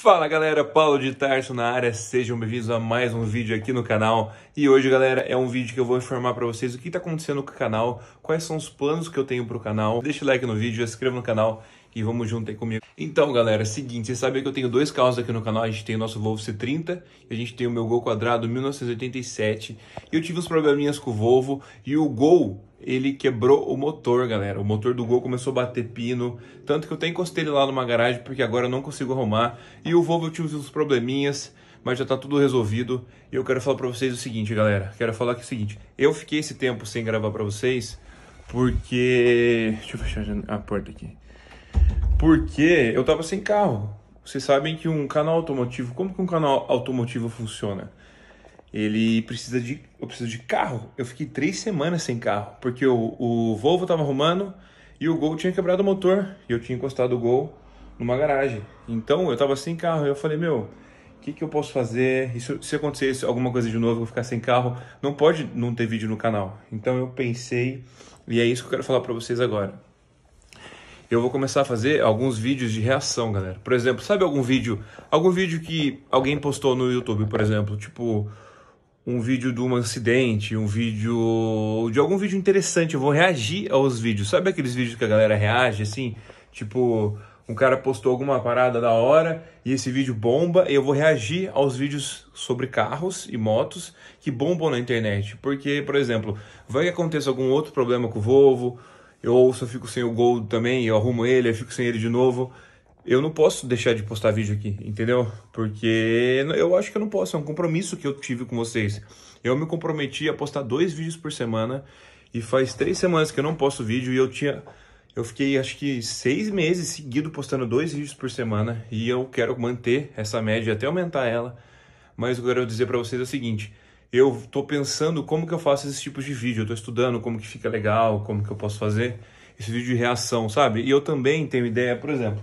Fala galera, Paulo de Tarso na área, sejam bem-vindos a mais um vídeo aqui no canal. E hoje, galera, é um vídeo que eu vou informar para vocês o que está acontecendo com o canal, quais são os planos que eu tenho para o canal. Deixa o like no vídeo, se inscreva no canal e vamos junto aí comigo. Então, galera, é seguinte, vocês sabem que eu tenho dois carros aqui no canal, a gente tem o nosso Volvo C30 e a gente tem o meu Gol Quadrado 1987. E eu tive uns probleminhas com o Volvo e o Gol, ele quebrou o motor, galera. O motor do Gol começou a bater pino, tanto que eu até encostei ele lá numa garagem porque agora eu não consigo arrumar. E o Volvo eu tive uns probleminhas, mas já tá tudo resolvido. E eu quero falar para vocês o seguinte, galera. Quero falar que é o seguinte, eu fiquei esse tempo sem gravar para vocês porque... Deixa eu fechar a porta aqui. Porque eu tava sem carro. Vocês sabem que um canal automotivo, como que um canal automotivo funciona? Ele precisa de, eu preciso de carro. Eu fiquei três semanas sem carro, porque o, o Volvo tava arrumando e o Gol tinha quebrado o motor e eu tinha encostado o Gol numa garagem. Então eu tava sem carro. E eu falei, meu, o que, que eu posso fazer? Isso, se acontecer alguma coisa de novo, eu ficar sem carro. Não pode não ter vídeo no canal. Então eu pensei, e é isso que eu quero falar para vocês agora eu vou começar a fazer alguns vídeos de reação, galera. Por exemplo, sabe algum vídeo, algum vídeo que alguém postou no YouTube, por exemplo, tipo um vídeo de um acidente, um vídeo de algum vídeo interessante, eu vou reagir aos vídeos. Sabe aqueles vídeos que a galera reage assim, tipo um cara postou alguma parada da hora e esse vídeo bomba, eu vou reagir aos vídeos sobre carros e motos que bombam na internet. Porque, por exemplo, vai que aconteça algum outro problema com o Volvo, eu ouço, eu fico sem o Gold também, eu arrumo ele, eu fico sem ele de novo. Eu não posso deixar de postar vídeo aqui, entendeu? Porque eu acho que eu não posso, é um compromisso que eu tive com vocês. Eu me comprometi a postar dois vídeos por semana e faz três semanas que eu não posto vídeo e eu tinha. Eu fiquei acho que seis meses seguido postando dois vídeos por semana e eu quero manter essa média até aumentar ela. Mas o que eu quero dizer para vocês é o seguinte: eu estou pensando como que eu faço esses tipos de vídeo, eu estou estudando como que fica legal, como que eu posso fazer esse vídeo de reação, sabe? E eu também tenho ideia, por exemplo,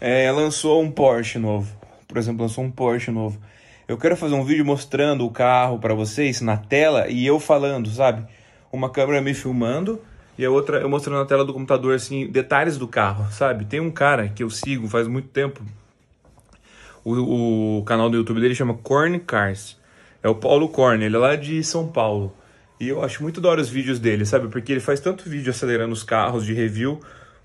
é, lançou um Porsche novo, por exemplo, lançou um Porsche novo. Eu quero fazer um vídeo mostrando o carro para vocês na tela e eu falando, sabe? Uma câmera me filmando e a outra eu mostrando na tela do computador assim detalhes do carro, sabe? Tem um cara que eu sigo faz muito tempo. O, o canal do YouTube dele chama Corn Cars. É o Paulo Corne, ele é lá de São Paulo. E eu acho muito da hora os vídeos dele, sabe? Porque ele faz tanto vídeo acelerando os carros de review,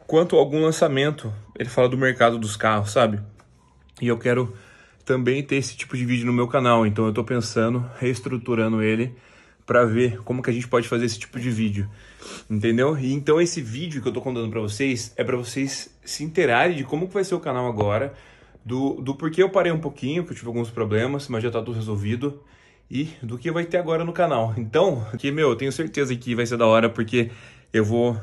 quanto algum lançamento. Ele fala do mercado dos carros, sabe? E eu quero também ter esse tipo de vídeo no meu canal. Então eu estou pensando, reestruturando ele para ver como que a gente pode fazer esse tipo de vídeo, entendeu? E então esse vídeo que eu estou contando para vocês é para vocês se interarem de como que vai ser o canal agora, do, do porquê eu parei um pouquinho, que eu tive alguns problemas, mas já tá tudo resolvido. E do que vai ter agora no canal. Então, que meu, eu tenho certeza que vai ser da hora, porque eu vou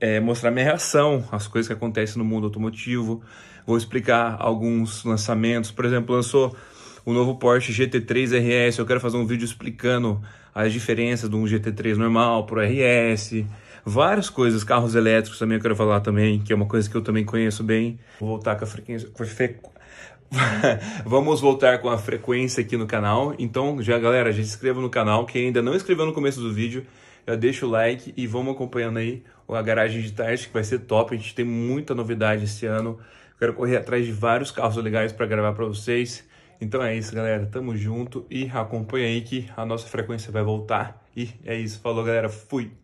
é, mostrar minha reação às coisas que acontecem no mundo automotivo. Vou explicar alguns lançamentos. Por exemplo, lançou o novo Porsche GT3 RS. Eu quero fazer um vídeo explicando as diferenças de um GT3 normal pro RS. Várias coisas, carros elétricos também eu quero falar também, que é uma coisa que eu também conheço bem. Vou voltar com a frequência, Vamos voltar com a frequência aqui no canal. Então, já galera, já se inscreva no canal. Quem ainda não inscreveu no começo do vídeo, já deixa o like e vamos acompanhando aí a garagem de tarde, que vai ser top. A gente tem muita novidade esse ano. Quero correr atrás de vários carros legais para gravar para vocês. Então é isso, galera. Tamo junto e acompanha aí que a nossa frequência vai voltar. E é isso. Falou, galera. Fui!